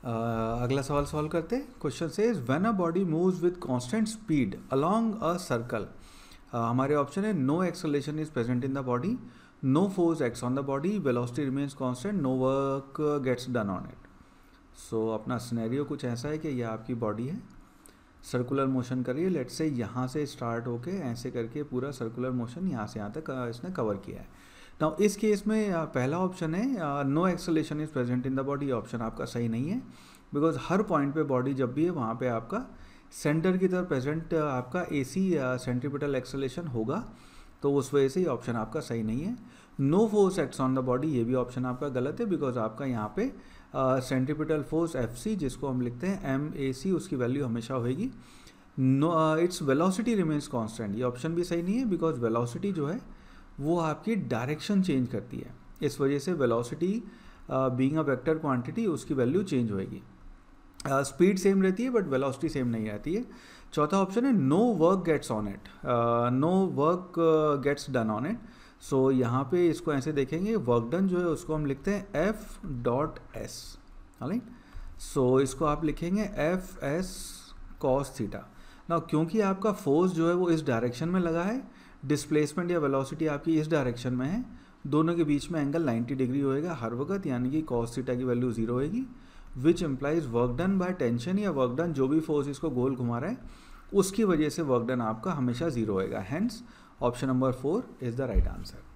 Uh, अगला सवाल solve करते हैं क्वेश्चन से when a body moves with constant speed along a circle हमारे ऑप्शन है no acceleration is present in the body no force acts on the body velocity remains constant no work gets done on it so अपना scenario कुछ ऐसा है कि यह आपकी body है सर्कुलर मोशन करिए लेट से यहाँ से स्टार्ट होके ऐसे करके पूरा सर्कुलर मोशन यहाँ से यहाँ तक uh, इसने कवर किया है नाउ इस केस में पहला ऑप्शन है no acceleration is present in the body option आपका सही नहीं है बिकॉज हर पॉइंट पे बॉडी जब भी है वहाँ पे आपका सेंटर की तरफ प्रेजेंट आपका ए सी सेंट्रीपिटल एक्सलेशन होगा तो उस वजह से ये ऑप्शन आपका सही नहीं है no force acts on the body ये भी ऑप्शन आपका गलत है बिकॉज आपका यहाँ पे सेंट्रीपिटल फोर्स एफ सी जिसको हम लिखते हैं एम ए सी उसकी वैल्यू हमेशा होगी no its velocity remains constant ये ऑप्शन भी सही नहीं है बिकॉज वेलोसिटी जो है वो आपकी डायरेक्शन चेंज करती है इस वजह से velocity being a vector quantity उसकी वैल्यू चेंज होएगी स्पीड सेम रहती है बट वेलोसिटी सेम नहीं रहती है चौथा ऑप्शन है no work gets on it no work gets done on it so यहाँ पे इसको ऐसे देखेंगे वर्क डन जो है उसको हम लिखते हैं F dot S right so इसको आप लिखेंगे एफ एस कॉस थीटा ना क्योंकि आपका फोर्स जो है वो इस डायरेक्शन में लगा है डिस्प्लेसमेंट या वेलोसिटी आपकी इस डायरेक्शन में है दोनों के बीच में एंगल 90 डिग्री होएगा हर वक्त यानी कि कॉस थीटा की वैल्यू जीरो होएगी which implies work done by tension या वर्क डन जो भी फोर्स इसको गोल घुमा रहा है उसकी वजह से वर्क डन आपका हमेशा जीरो होएगा hence option number four is the right answer